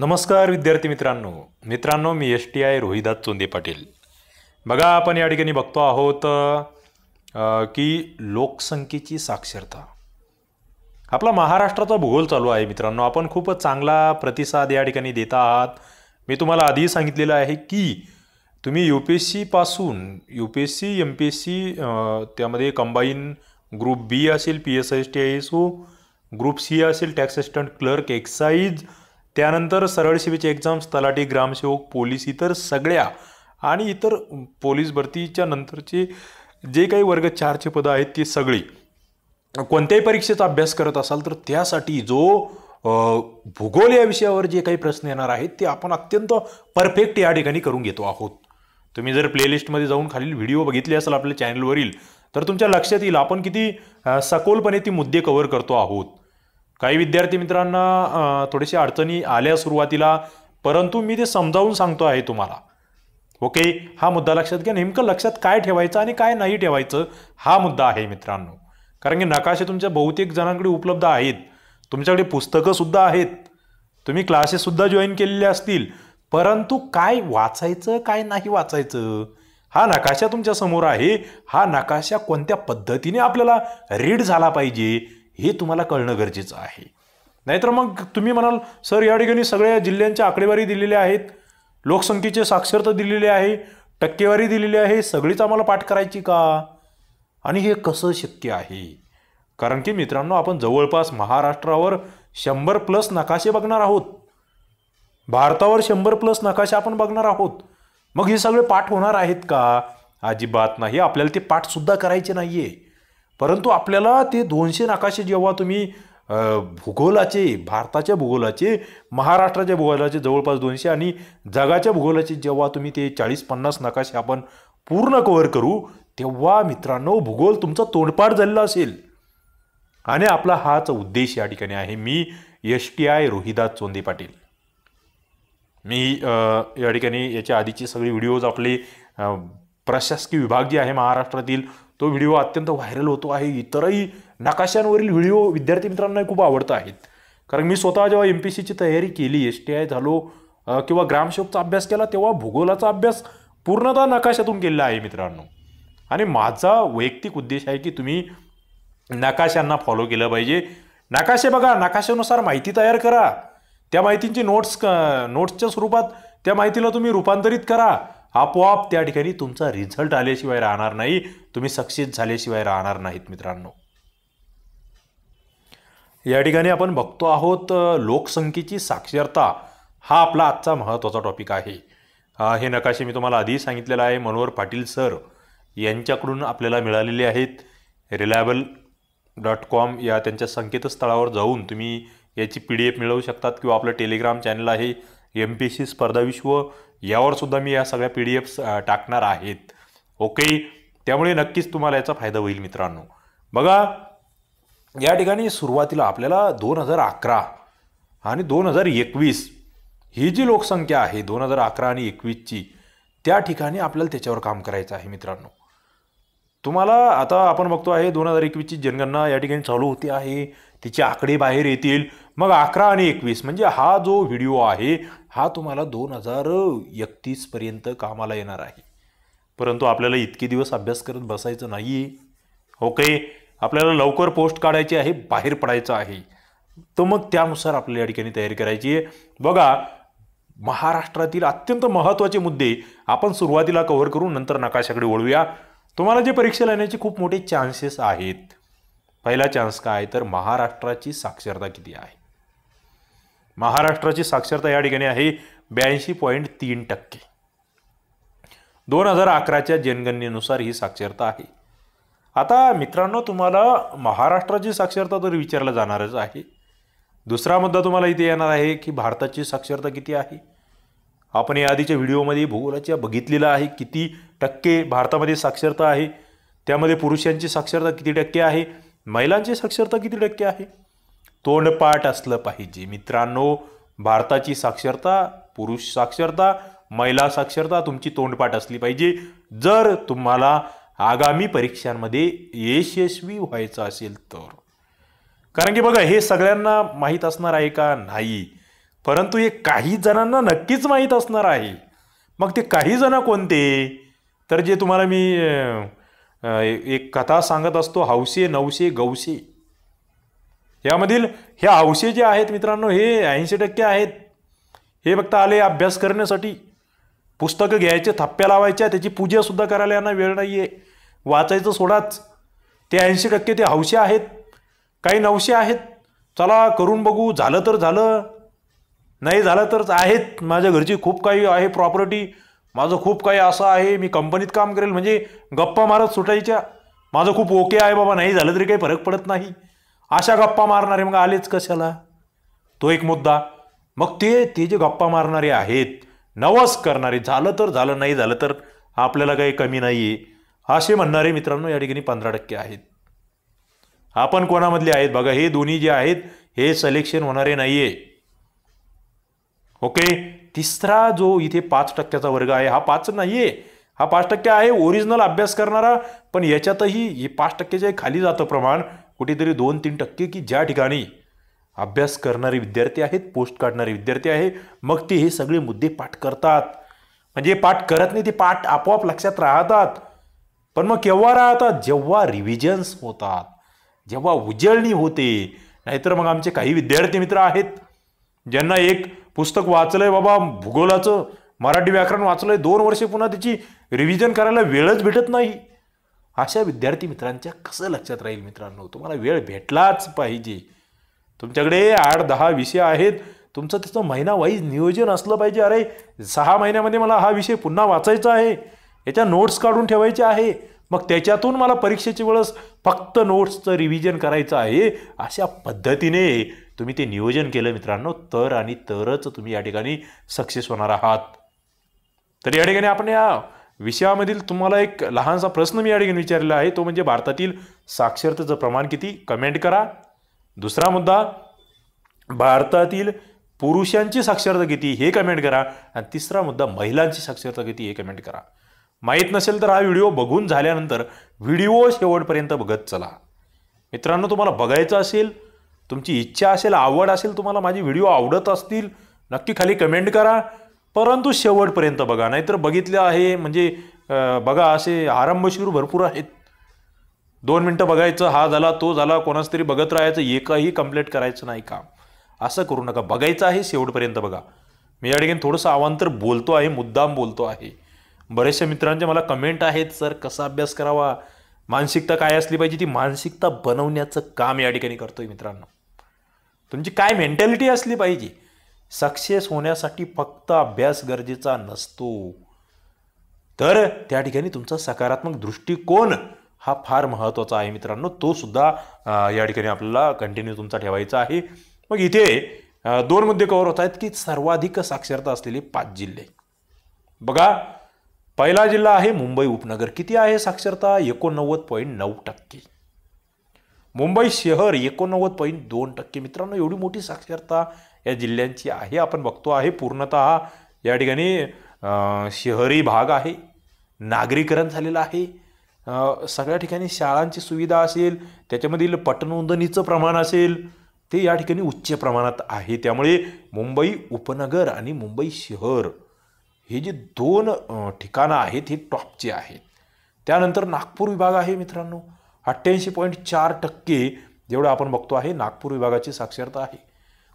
नमस्कार विद्यार्थी मित्रांनो मित्रांनो मी S T I Rohidas Chonde Patil बघा आपण या ठिकाणी बघतो आहोत की लोकसंख्येची साक्षरता आपला महाराष्ट्राचा भूगोल चालू आहे मित्रांनो आपण खूपच चांगला प्रतिसाद या ठिकाणी देत आहात मी तुम्हाला आधी सांगितलेलं आहे की तुम्ही यू पी एस सीपासून U P S C M P S C त्यामध्ये कंबाईन ग्रुप बी असेल P S S T I S O group C असेल टॅक्स असिस्टंट क्लर्क एक्साईज त्यानंतर सरळ सेवेची एक्झाम्स तलाठी ग्रामसेवक पोलीस इतर सगळ्या आणि इतर पोलीस भरतीच्या नंतरचे जे काही वर्ग चारचे पदं आहेत ती सगळी कोणत्याही परीक्षेचा अभ्यास करत असाल तर त्यासाठी जो भूगोल या विषयावर जे काही प्रश्न येणार आहेत ते आपण अत्यंत परफेक्ट या ठिकाणी करून घेतो आहोत तुम्ही जर प्लेलिस्टमध्ये जाऊन खालील व्हिडिओ बघितले असाल आपल्या चॅनलवरील तर तुमच्या लक्षात येईल आपण किती सखोलपणे ती मुद्दे कव्हर करतो आहोत काही विद्यार्थी मित्रांना थोडेसे अडचणी आल्या सुरुवातीला परंतु मी ते समजावून सांगतो आहे तुम्हाला ओके हा मुद्दा लक्षात घ्या नेमकं लक्षात काय ठेवायचं आणि काय नाही ठेवायचं हा मुद्दा आहे मित्रांनो कारण की नकाशे तुमच्या बहुतेक जणांकडे उपलब्ध आहेत तुमच्याकडे पुस्तकंसुद्धा आहेत तुम्ही क्लासेससुद्धा जॉईन केलेले असतील परंतु काय वाचायचं काय नाही वाचायचं हा नकाशा तुमच्यासमोर आहे हा नकाशा कोणत्या पद्धतीने आपल्याला रीड झाला पाहिजे हे तुम्हाला कळणं गरजेचं आहे नाहीतर मग तुम्ही म्हणाल सर या ठिकाणी सगळ्या जिल्ह्यांच्या आकडेवारी दिलेल्या आहेत लोकसंख्येचे साक्षरता दिलेली आहे टक्केवारी दिलेली आहे सगळीच आम्हाला पाठ करायची का आणि हे कसं शक्य आहे कारण की मित्रांनो आपण जवळपास महाराष्ट्रावर शंभर प्लस नकाशे बघणार आहोत भारतावर शंभर प्लस नकाशे आपण बघणार आहोत मग हे सगळे पाठ होणार आहेत का अजिबात नाही आपल्याला ते पाठसुद्धा करायचे नाही आहे परंतु आपल्याला ते दोनशे नकाशे जेव्हा तुम्ही भूगोलाचे भारताच्या भूगोलाचे महाराष्ट्राच्या भूगोलाचे जवळपास दोनशे आणि जगाच्या भूगोलाचे जेव्हा तुम्ही ते चाळीस पन्नास नकाशे आपण पूर्ण कव्हर करू तेव्हा मित्रांनो भूगोल तुमचा तोडपाड झालेला असेल आणि आपला हाच उद्देश या ठिकाणी आहे मी S T I Rohidas Chonde Patil मी या ठिकाणी याच्या आधीचे सगळे व्हिडिओज आपले प्रशासकीय विभाग जे आहे महाराष्ट्रातील तो व्हिडिओ अत्यंत व्हायरल होतो आहे इतरही नकाशांवरील व्हिडिओ विद्यार्थी मित्रांना खूप आवडत आहेत कारण मी स्वतः जेव्हा एम पी सीची तयारी केली एस टी आय झालो किंवा ग्रामसेवकचा अभ्यास केला तेव्हा भूगोलाचा अभ्यास पूर्णतः नकाशातून केलेला आहे मित्रांनो आणि माझा वैयक्तिक उद्देश आहे की तुम्ही नकाशांना फॉलो केलं पाहिजे नकाशे बघा नकाशानुसार माहिती तयार करा त्या माहितींची नोट्स नोट्सच्या स्वरूपात त्या माहितीला तुम्ही रूपांतरित करा आपोआप त्या ठिकाणी तुमचा रिझल्ट आल्याशिवाय राहणार नाही तुम्ही सक्सेस झाल्याशिवाय राहणार नाहीत मित्रांनो या ठिकाणी आपण बघतो आहोत लोकसंख्येची साक्षरता हा आपला आजचा महत्त्वाचा टॉपिक आहे हे नकाशे मी तुम्हाला आधी सांगितलेलं आहे मनोहर पाटील सर यांच्याकडून आपल्याला मिळालेले आहेत रिलायबल डॉट कॉम या त्यांच्या संकेतस्थळावर जाऊन तुम्ही याची पी डी एफ मिळवू शकतात किंवा आपलं टेलिग्राम चॅनल आहे एम पी सी स्पर्धा विश्व यावर सुद्धा मी या सगळ्या पी डी एफ्स टाकणार आहेत ओके त्यामुळे नक्कीच तुम्हाला याचा फायदा होईल मित्रांनो बघा या ठिकाणी सुरुवातीला आपल्याला दोन हजार अकरा आणि दोन हजार एकवीस ही जी लोकसंख्या आहे दोन हजार अकरा आणि एकवीसची त्या ठिकाणी आपल्याला त्याच्यावर काम करायचं आहे मित्रांनो तुम्हाला आता आपण बघतो आहे दोन हजार एकवीसची जनगणना या ठिकाणी चालू होती आहे तिचे आकडे बाहेर येतील मग अकरा आणि एकवीस म्हणजे हा जो व्हिडिओ आहे हा तुम्हाला दोन हजार एकतीसपर्यंत कामाला येणार आहे परंतु आपल्याला इतके दिवस अभ्यास करत बसायचं नाही ओके आपल्याला लवकर पोस्ट काढायची आहे बाहेर पडायचं आहे तर मग त्यानुसार आपल्याला या ठिकाणी तयारी करायची आहे बघा महाराष्ट्रातील अत्यंत महत्त्वाचे मुद्दे आपण सुरुवातीला कव्हर करून नंतर नकाशाकडे वळूया तुम्हाला जे परीक्षा येण्याचे खूप मोठे चान्सेस आहेत पहिला चान्स काय तर महाराष्ट्राची साक्षरता किती आहे महाराष्ट्राची साक्षरता या ठिकाणी आहे ब्याऐंशी पॉईंट तीन टक्के दोन हजार अकराच्या जनगणनेनुसार ही साक्षरता आहे आता मित्रांनो तुम्हाला महाराष्ट्राची साक्षरता तर विचारला जाणारच आहे दुसरा मुद्दा तुम्हाला इथे येणार आहे की भारताची साक्षरता किती आहे आपण या आधीच्या व्हिडिओमध्ये भूगोलाच्या बघितलेला आहे किती टक्के भारतामध्ये साक्षरता आहे त्यामध्ये पुरुषांची साक्षरता किती टक्के आहे महिलांची साक्षरता किती टक्के आहे तोंडपाठ असलं पाहिजे मित्रांनो भारताची साक्षरता पुरुष साक्षरता महिला साक्षरता तुमची तोंडपाठ असली पाहिजे जर तुम्हाला आगामी परीक्षांमध्ये यशस्वी व्हायचं असेल तर कारण की बघा हे सगळ्यांना माहीत असणार आहे का नाही परंतु हे काही जणांना नक्कीच माहीत असणार आहे मग ते काही जण कोणते तर जे तुम्हाला मी एक कथा सांगत असतो हौसे नवसे गवसे यामधील हे हौसे जे आहेत मित्रांनो हे ऐंशी टक्के आहेत हे फक्त आले अभ्यास करण्यासाठी पुस्तकं घ्यायचे थप्प्या लावायच्या त्याची पूजासुद्धा करायला यांना वेळ नाही आहे वाचायचं सोडाच ते ऐंशी टक्के ते हौसे आहेत काही नवशे आहेत चला करून बघू झालं तर झालं नाही झालं तरच आहेत माझ्या घरची खूप काही आहे प्रॉपर्टी माझं खूप काही असं आहे मी कंपनीत काम करेल म्हणजे गप्पा मारत सुटायच्या माझं खूप ओके आहे बाबा नाही झालं तरी काही फरक पडत नाही अशा गप्पा मारणारे मग आलेच कशाला तो एक मुद्दा मग ते ते जे गप्पा मारणारे आहेत नवस करणारे झालं तर झालं नाही झालं तर आपल्याला काही कमी नाही आहे असे म्हणणारे मित्रांनो या ठिकाणी पंधरा टक्के आहेत आपण कोणामधले आहेत बघा हे दोन्ही जे आहेत हे सलेक्शन होणारे नाही आहे ओके तिसरा जो इथे पाच टक्क्याचा वर्ग आहे हा पाच नाही आहे हा पाच टक्के आहे ओरिजिनल अभ्यास करणारा पण याच्यातही हे पाच टक्क्याचे खाली जातं प्रमाण कुठेतरी दोन तीन टक्के की ज्या ठिकाणी अभ्यास करणारे विद्यार्थी आहेत पोस्ट काढणारे विद्यार्थी आहे मग ते हे सगळे मुद्दे पाठ करतात म्हणजे पाठ करत नाही ते पाठ आपोआप लक्षात राहतात पण मग केव्हा राहतात जेव्हा रिव्हिजन्स होतात जेव्हा उजळणी होते नाहीतर मग आमचे काही विद्यार्थी मित्र आहेत ज्यांना एक पुस्तक वाचलंय बाबा भूगोलाचं मराठी व्याकरण वाचलंय दोन वर्षे पुन्हा त्याची रिव्हिजन करायला वेळच भेटत नाही अशा विद्यार्थी मित्रांच्या कसं लक्षात राहील मित्रांनो तुम्हाला वेळ भेटलाच पाहिजे तुमच्याकडे आठ दहा विषय आहेत तुमचं त्याचं महिना वाईज नियोजन असलं पाहिजे अरे सहा महिन्यामध्ये मला हा विषय पुन्हा वाचायचा आहे याच्या नोट्स काढून ठेवायचे आहे मग त्याच्यातून मला परीक्षेच्या वेळेस फक्त नोट्सचं रिव्हिजन करायचं आहे अशा पद्धतीने तुम्ही ते नियोजन केलं मित्रांनो तर आणि तरच तुम्ही या ठिकाणी सक्सेस होणार आहात तर या ठिकाणी आपण या विषयामधील तुम्हाला एक लहानसा प्रश्न मी या ठिकाणी विचारलेला आहे तो म्हणजे भारतातील साक्षरतेचं प्रमाण किती कमेंट करा दुसरा मुद्दा भारतातील पुरुषांची साक्षरता किती हे कमेंट करा आणि तिसरा मुद्दा महिलांची साक्षरता किती हे कमेंट करा माहीत नसेल तर हा व्हिडिओ बघून झाल्यानंतर व्हिडिओ शेवटपर्यंत बघत चला मित्रांनो तुम्हाला बघायचं असेल तुमची इच्छा असेल आवड असेल तुम्हाला माझी व्हिडिओ आवडत असतील नक्की खाली कमेंट करा परंतु शेवटपर्यंत बघा नाहीतर बघितलं आहे म्हणजे बघा असे आरंभशीर भरपूर आहेत दोन मिनटं बघायचं हा झाला तो झाला कोणाच तरी बघत राहायचं एकही कंप्लीट करायचं नाही काम असं करू नका बघायचं आहे शेवटपर्यंत बघा मी या ठिकाणी थोडंसं अवांतर बोलतो आहे मुद्दाम बोलतो आहे बरेचशा मित्रांचे मला कमेंट आहेत सर कसा अभ्यास करावा मानसिकता काय असली पाहिजे ती मानसिकता बनवण्याचं काम या ठिकाणी करतोय मित्रांनो तुमची काय मेंटॅलिटी असली पाहिजे सक्सेस होण्यासाठी फक्त अभ्यास गरजेचा नसतो तर त्या ठिकाणी तुमचा सकारात्मक दृष्टिकोन हा फार महत्त्वाचा आहे मित्रांनो तो सुद्धा या ठिकाणी आपल्याला कंटिन्यू तुमचा ठेवायचा आहे मग इथे दोन मुद्दे कवर होत आहेत की सर्वाधिक साक्षरता असलेले पाच जिल्हे बघा पहिला जिल्हा आहे मुंबई उपनगर किती आहे साक्षरता एकोणनव्वद पॉईंट नऊ टक्के मुंबई शहर एकोणनव्वद पॉईंट दोन टक्के मित्रांनो एवढी मोठी साक्षरता या जिल्ह्यांची आहे आपण बघतो आहे पूर्णत या ठिकाणी शहरी भाग आहे नागरीकरण झालेलं आहे सगळ्या ठिकाणी शाळांची सुविधा असेल त्याच्यामधील पटनोंदणीचं प्रमाण असेल ते या ठिकाणी उच्च प्रमाणात आहे त्यामुळे मुंबई उपनगर आणि मुंबई शहर हे जे दोन ठिकाणं आहेत हे टॉपचे आहेत त्यानंतर नागपूर विभाग आहे मित्रांनो अठ्ठ्याऐंशी पॉईंट चार टक्के जेवढं आपण बघतो आहे नागपूर विभागाची साक्षरता आहे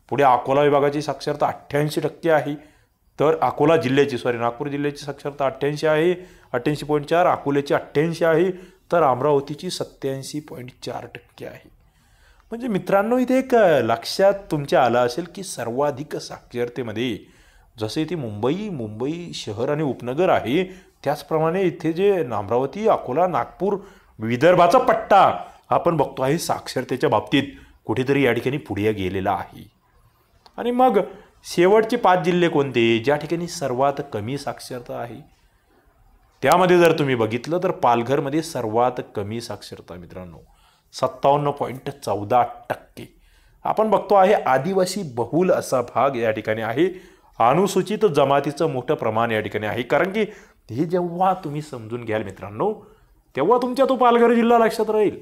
पुढे अकोला विभागाची साक्षरता अठ्ठ्याऐंशी टक्के आहे तर अकोला जिल्ह्याची सॉरी नागपूर जिल्ह्याची साक्षरता अठ्ठ्याऐंशी आहे अठ्ठ्याऐंशी पॉईंट चार अकोल्याची अठ्ठ्याऐंशी आहे तर अमरावतीची सत्त्याऐंशी पॉईंट चार टक्के आहे म्हणजे मित्रांनो इथे एक लक्षात तुमच्या आलं असेल की सर्वाधिक साक्षरतेमध्ये जसे इथे मुंबई मुंबई शहर आणि उपनगर आहे त्याचप्रमाणे इथे जे अमरावती अकोला नागपूर विदर्भाचा पट्टा आपण बघतो आहे साक्षरतेच्या बाबतीत कुठेतरी या ठिकाणी पुढे गेलेला आहे आणि मग शेवटचे पाच जिल्हे कोणते ज्या ठिकाणी सर्वात कमी साक्षरता आहे त्यामध्ये जर तुम्ही बघितलं तर पालघरमध्ये सर्वात कमी साक्षरता मित्रांनो सत्तावन्न पॉईंट चौदा टक्के आपण बघतो आहे आदिवासी बहुल असा भाग या ठिकाणी आहे अनुसूचित जमातीचं मोठं प्रमाण या ठिकाणी आहे कारण की हे जेव्हा तुम्ही समजून घ्याल मित्रांनो तेव्हा तुमच्या तो पालघर जिल्हा लक्षात राहील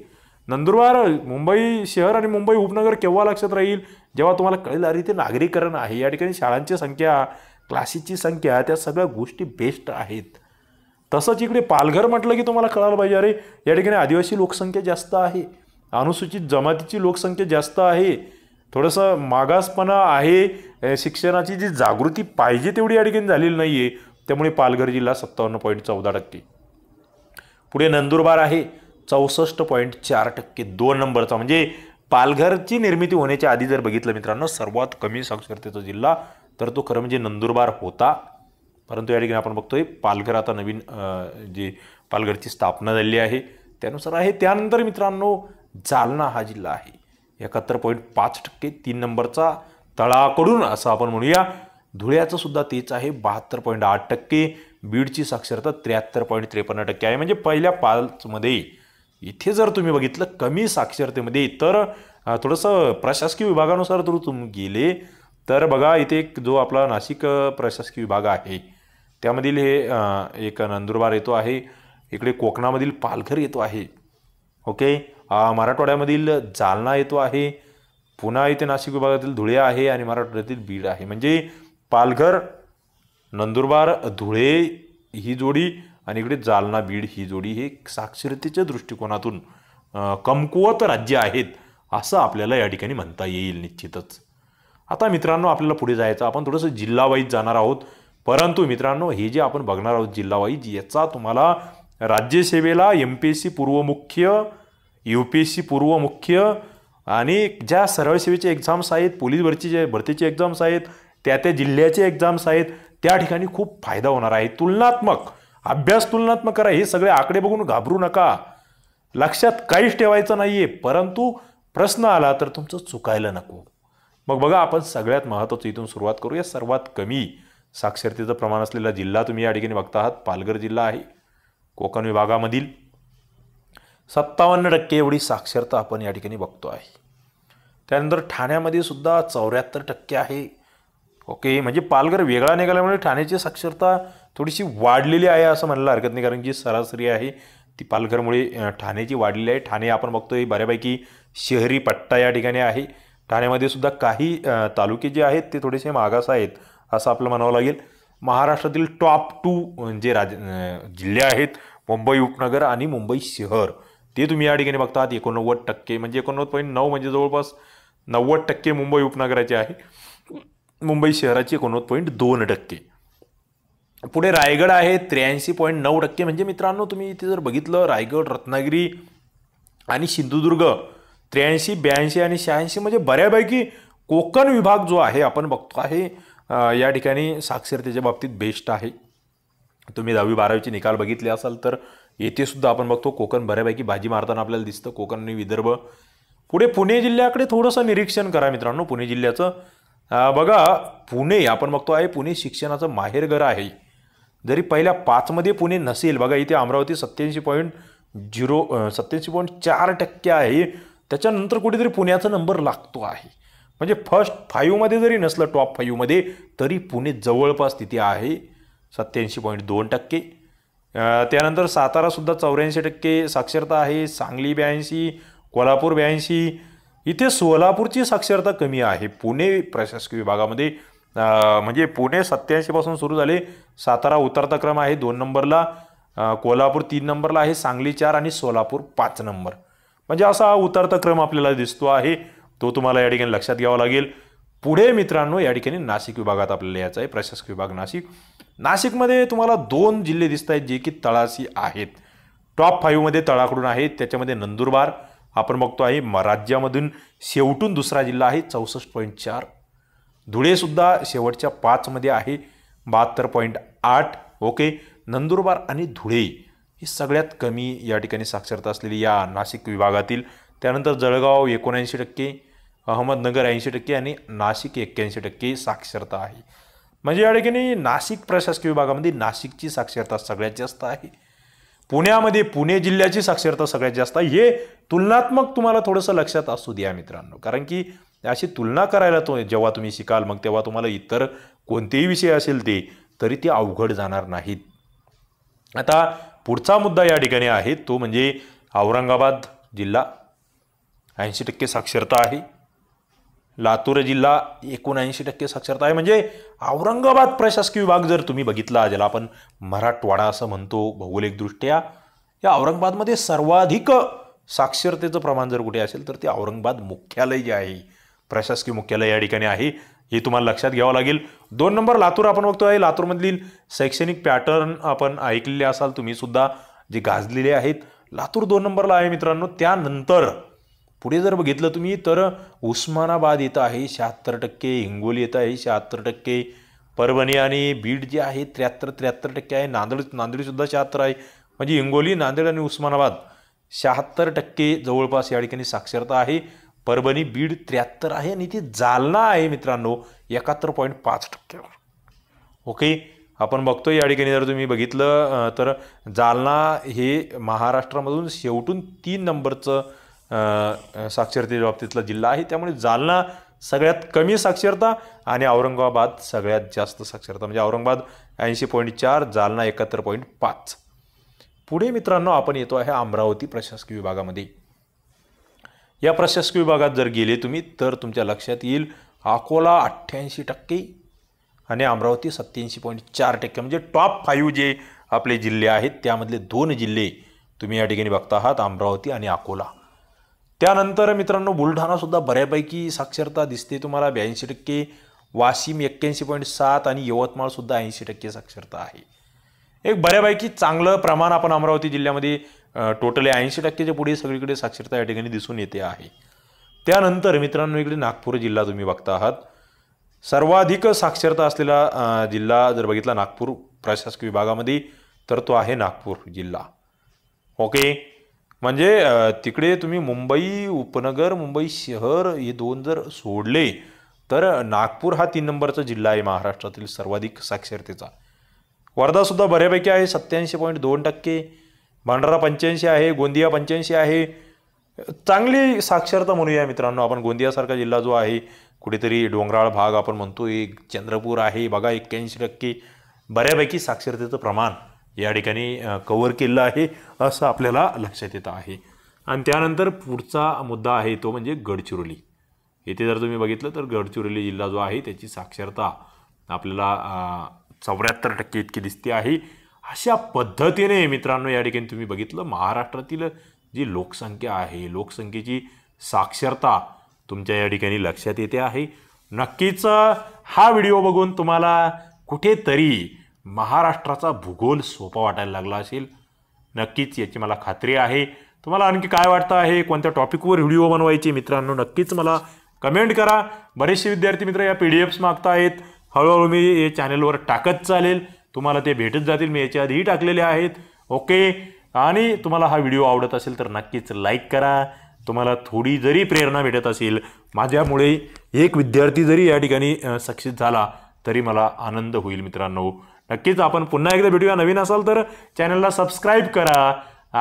नंदुरबार मुंबई शहर आणि मुंबई उपनगर केव्हा लक्षात राहील जेव्हा तुम्हाला कळेल अरे ते नागरीकरण आहे या ठिकाणी शाळांची संख्या क्लासेसची संख्या त्या सगळ्या गोष्टी बेस्ट आहेत तसंच इकडे पालघर म्हटलं की तुम्हाला कळायला पाहिजे अरे या ठिकाणी आदिवासी लोकसंख्या जास्त आहे अनुसूचित जमातीची लोकसंख्या जास्त आहे थोडंसं मागासपणा आहे शिक्षणाची जी जागृती पाहिजे तेवढी या ठिकाणी झालेली नाही आहे त्यामुळे पालघर जिल्हा सत्तावन्न पॉईंट चौदा टक्के पुढे नंदुरबार आहे चौसष्ट पॉईंट चार टक्के दोन नंबरचा म्हणजे पालघरची निर्मिती होण्याच्या आधी जर बघितलं मित्रांनो सर्वात कमी साक्षरतेचा जिल्हा तर तो खरं म्हणजे नंदुरबार होता परंतु या ठिकाणी आपण बघतोय पालघर आता नवीन जे पालघरची स्थापना झाली आहे त्यानुसार आहे त्यानंतर मित्रांनो जालना हा जिल्हा आहे एकाहत्तर पॉईंट पाच टक्के तीन नंबरचा तळाकडून असं आपण म्हणूया धुळ्याचं सुद्धा तेच आहे बहात्तर पॉईंट आठ टक्के बीडची साक्षरता त्र्याहत्तर पॉईंट त्रेपन्न टक्के आहे म्हणजे पहिल्या पाचमध्ये इथे जर तुम्ही बघितलं कमी साक्षरतेमध्ये तर थोडंसं प्रशासकीय विभागानुसार जर तुम्ही गेले तर बघा इथे एक जो आपला नाशिक प्रशासकीय विभाग आहे त्यामधील हे एक नंदुरबार येतो आहे इकडे कोकणामधील पालघर येतो आहे ओके मराठवाड्यामधील जालना येतो आहे पुन्हा इथे नाशिक विभागातील धुळे आहे आणि मराठवाड्यातील बीड आहे म्हणजे पालघर नंदुरबार धुळे ही जोडी आणि इकडे जालना बीड ही जोडी हे साक्षरतेच्या दृष्टिकोनातून कमकुवत राज्य आहेत असं आपल्याला या ठिकाणी म्हणता येईल निश्चितच आता मित्रांनो आपल्याला पुढे जायचं आपण थोडंसं जिल्हावाईज जाणार आहोत परंतु मित्रांनो हे जे आपण बघणार आहोत जिल्हावाईज याचा तुम्हाला राज्यसेवेला एम पी एस सी पूर्वमुख्य यू पी एस सी पूर्व मुख्य आणि ज्या सेवेचे एक्झाम्स आहेत पोलीस भरतीचे भरतीचे एक्झाम्स आहेत त्या त्या जिल्ह्याचे एक्झाम्स आहेत त्या ठिकाणी खूप फायदा होणार आहे तुलनात्मक अभ्यास तुलनात्मक करा हे सगळे आकडे बघून घाबरू नका लक्षात काहीच ठेवायचं नाही आहे परंतु प्रश्न आला तर तुमचं चुकायला नको मग बघा आपण सगळ्यात महत्त्वाचं इथून सुरुवात करूया सर्वात कमी साक्षरतेचं प्रमाण असलेला जिल्हा तुम्ही या ठिकाणी बघता आहात पालघर जिल्हा आहे कोकण विभागामधील सत्तावन्न टक्के एवढी साक्षरता आपण या ठिकाणी बघतो आहे त्यानंतर ठाण्यामध्ये सुद्धा चौऱ्याहत्तर टक्के आहे ओके म्हणजे पालघर वेगळा निघाल्यामुळे ठाण्याची साक्षरता थोडीशी वाढलेली आहे असं म्हणायला हरकत नाही कारण जी सरासरी आहे ती पालघरमुळे ठाण्याची वाढलेली आहे ठाणे आपण बघतोय बऱ्यापैकी शहरी पट्टा या ठिकाणी आहे ठाण्यामध्ये सुद्धा काही तालुके जे आहेत ते थोडेसे मागास आहेत असं आपलं म्हणावं लागेल महाराष्ट्रातील टॉप टू जे राज जिल्हे आहेत मुंबई उपनगर आणि मुंबई शहर ते तुम्ही या ठिकाणी बघतात एकोणनव्वद टक्के म्हणजे एकोणनव्वद पॉईंट नऊ म्हणजे जवळपास नव्वद टक्के मुंबई उपनगराचे आहे मुंबई शहराची एकोणनव्वद पॉईंट दोन टक्के पुढे रायगड आहे त्र्याऐंशी पॉईंट नऊ टक्के म्हणजे मित्रांनो तुम्ही इथे जर बघितलं रायगड रत्नागिरी आणि सिंधुदुर्ग त्र्याऐंशी ब्याऐंशी आणि शहाऐंशी म्हणजे बऱ्यापैकी कोकण विभाग जो आहे आपण बघतो आहे या ठिकाणी साक्षरतेच्या बाबतीत बेस्ट आहे तुम्ही दहावी बारावीचे निकाल बघितले असाल तर येथे सुद्धा आपण बघतो कोकण बऱ्यापैकी भाजी मारताना आपल्याला दिसतं कोकण आणि विदर्भ पुढे पुणे जिल्ह्याकडे थोडंसं निरीक्षण करा मित्रांनो पुणे जिल्ह्याचं बघा पुणे आपण बघतो आहे पुणे शिक्षणाचं माहेरघर आहे जरी पहिल्या पाचमध्ये पुणे नसेल बघा इथे अमरावती सत्याऐंशी पॉईंट झिरो सत्याऐंशी पॉईंट चार टक्के आहे त्याच्यानंतर कुठेतरी पुण्याचा नंबर लागतो आहे म्हणजे फर्स्ट फाईव्हमध्ये जरी नसलं टॉप फाईव्हमध्ये तरी पुणे जवळपास तिथे आहे सत्याऐंशी पॉईंट दोन टक्के त्यानंतर सातारासुद्धा चौऱ्याऐंशी टक्के साक्षरता आहे सांगली ब्याऐंशी कोल्हापूर ब्याऐंशी इथे सोलापूरची साक्षरता कमी आहे पुणे प्रशासकीय विभागामध्ये म्हणजे पुणे सत्याऐंशीपासून सुरू झाले सातारा उतरता क्रम आहे दोन नंबरला कोल्हापूर तीन नंबरला आहे सांगली चार आणि सोलापूर पाच नंबर म्हणजे असा हा उतरता क्रम आपल्याला दिसतो आहे तो तुम्हाला या ठिकाणी लक्षात घ्यावा लागेल पुढे मित्रांनो या ठिकाणी नाशिक विभागात आपल्याला यायचा आहे प्रशासकीय विभाग नाशिक नाशिकमध्ये तुम्हाला दोन जिल्हे दिसत आहेत जे की तळाशी आहेत टॉप फाईव्हमध्ये तळाकडून आहेत त्याच्यामध्ये नंदुरबार आपण बघतो आहे म राज्यामधून शेवटून दुसरा जिल्हा आहे चौसष्ट पॉईंट चार धुळेसुद्धा शेवटच्या पाचमध्ये आहे बहात्तर पॉईंट आठ ओके नंदुरबार आणि धुळे ही सगळ्यात कमी या ठिकाणी साक्षरता असलेली या नाशिक विभागातील त्यानंतर जळगाव एकोणऐंशी टक्के अहमदनगर ऐंशी टक्के आणि नाशिक एक्क्याऐंशी टक्के साक्षरता आहे म्हणजे या ठिकाणी नाशिक प्रशासकीय विभागामध्ये नाशिकची साक्षरता सगळ्यात जास्त आहे पुण्यामध्ये पुणे जिल्ह्याची साक्षरता सगळ्यात जास्त आहे हे तुलनात्मक तुम्हाला थोडंसं लक्षात असू द्या मित्रांनो कारण की अशी तुलना करायला तो जेव्हा तुम्ही शिकाल मग तेव्हा तुम्हाला इतर कोणतेही विषय असेल ते तरी ते अवघड जाणार नाहीत आता पुढचा मुद्दा या ठिकाणी आहे तो म्हणजे औरंगाबाद जिल्हा ऐंशी टक्के साक्षरता आहे लातूर जिल्हा एकोणऐंशी टक्के साक्षरता आहे म्हणजे औरंगाबाद प्रशासकीय विभाग जर तुम्ही बघितला ज्याला आपण मराठवाडा असं म्हणतो भौगोलिकदृष्ट्या या औरंगाबादमध्ये सर्वाधिक साक्षरतेचं प्रमाण जर कुठे असेल तर ते औरंगाबाद मुख्यालय जे आहे प्रशासकीय मुख्यालय या ठिकाणी आहे हे तुम्हाला लक्षात घ्यावं लागेल दोन नंबर लातूर आपण बघतो आहे लातूरमधील शैक्षणिक पॅटर्न आपण ऐकलेले असाल तुम्ही सुद्धा जे गाजलेले आहेत लातूर दोन नंबरला आहे मित्रांनो त्यानंतर पुढे जर बघितलं तुम्ही तर उस्मानाबाद येतं आहे शहात्तर टक्के हिंगोली येतं आहे शहात्तर टक्के परभणी आणि बीड जे आहे त्र्याहत्तर त्र्याहत्तर टक्के आहे नांदेड नांदेडसुद्धा शहात्तर आहे म्हणजे हिंगोली नांदेड आणि उस्मानाबाद शहात्तर टक्के जवळपास या ठिकाणी साक्षरता आहे परभणी बीड त्र्याहत्तर आहे आणि ती जालना आहे मित्रांनो एकाहत्तर पॉईंट पाच टक्क्यावर ओके आपण बघतो या ठिकाणी जर तुम्ही बघितलं तर जालना हे महाराष्ट्रामधून शेवटून तीन नंबरचं साक्षरतेच्या बाबतीतला जिल्हा आहे त्यामुळे जालना सगळ्यात कमी साक्षरता आणि औरंगाबाद सगळ्यात जास्त साक्षरता म्हणजे औरंगाबाद ऐंशी पॉईंट चार जालना एकाहत्तर पॉईंट पाच पुढे मित्रांनो आपण येतो आहे अमरावती प्रशासकीय विभागामध्ये या प्रशासकीय विभागात जर गेले तुम्ही तर तुमच्या लक्षात येईल अकोला अठ्ठ्याऐंशी टक्के आणि अमरावती सत्त्याऐंशी पॉईंट चार टक्के म्हणजे टॉप फाईव्ह जे आपले जिल्हे आहेत त्यामधले दोन जिल्हे तुम्ही या ठिकाणी बघता आहात अमरावती आणि अकोला त्यानंतर मित्रांनो बुलढाणासुद्धा बऱ्यापैकी साक्षरता दिसते तुम्हाला ब्याऐंशी टक्के वाशिम एक्क्याऐंशी पॉईंट सात आणि यवतमाळसुद्धा ऐंशी टक्के साक्षरता आहे एक बऱ्यापैकी चांगलं प्रमाण आपण अमरावती जिल्ह्यामध्ये टोटली ऐंशी टक्केच्या पुढे सगळीकडे साक्षरता या ठिकाणी दिसून येते आहे त्यानंतर मित्रांनो इकडे नागपूर जिल्हा तुम्ही बघता आहात सर्वाधिक साक्षरता असलेला जिल्हा जर बघितला नागपूर प्रशासकीय विभागामध्ये तर तो आहे नागपूर जिल्हा ओके म्हणजे तिकडे तुम्ही मुंबई उपनगर मुंबई शहर हे दोन जर सोडले तर नागपूर हा तीन नंबरचा जिल्हा आहे महाराष्ट्रातील सर्वाधिक साक्षरतेचा वर्धासुद्धा बऱ्यापैकी आहे सत्याऐंशी पॉईंट दोन टक्के भंडारा पंच्याऐंशी आहे गोंदिया पंच्याऐंशी आहे चांगली साक्षरता म्हणूया मित्रांनो आपण गोंदियासारखा जिल्हा जो आहे कुठेतरी डोंगराळ भाग आपण म्हणतो एक चंद्रपूर आहे बघा एक्क्याऐंशी टक्के बऱ्यापैकी साक्षरतेचं प्रमाण या ठिकाणी कवर केलं आहे असं आपल्याला लक्षात येतं आहे आणि त्यानंतर पुढचा मुद्दा आहे तो म्हणजे गडचिरोली येथे जर तुम्ही बघितलं तर गडचिरोली जिल्हा जो आहे त्याची साक्षरता आपल्याला चौऱ्याहत्तर टक्के इतकी दिसते आहे अशा पद्धतीने मित्रांनो या ठिकाणी तुम्ही बघितलं महाराष्ट्रातील जी लोकसंख्या आहे लोकसंख्येची साक्षरता तुमच्या या ठिकाणी लक्षात येते आहे नक्कीच हा व्हिडिओ बघून तुम्हाला कुठेतरी महाराष्ट्राचा भूगोल सोपा वाटायला लागला असेल नक्कीच याची मला खात्री आहे तुम्हाला आणखी काय वाटतं आहे कोणत्या टॉपिकवर व्हिडिओ बनवायचे मित्रांनो नक्कीच मला कमेंट करा बरेचसे विद्यार्थी मित्र या पी डी एफ्स मागता आहेत हळूहळू मी हे चॅनलवर टाकत चालेल तुम्हाला ते भेटत जातील मी याच्या आधीही टाकलेले आहेत ओके आणि तुम्हाला हा व्हिडिओ आवडत असेल तर नक्कीच लाईक करा तुम्हाला थोडी जरी प्रेरणा भेटत असेल माझ्यामुळे एक विद्यार्थी जरी या ठिकाणी सक्सेस झाला तरी मला आनंद होईल मित्रांनो नक्कीच आपण पुन्हा एकदा भेटूया नवीन असाल तर चॅनलला सबस्क्राईब करा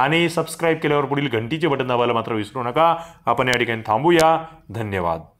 आणि सबस्क्राईब केल्यावर पुढील घंटीचे बटन दाबायला मात्र विसरू नका आपण या ठिकाणी थांबूया धन्यवाद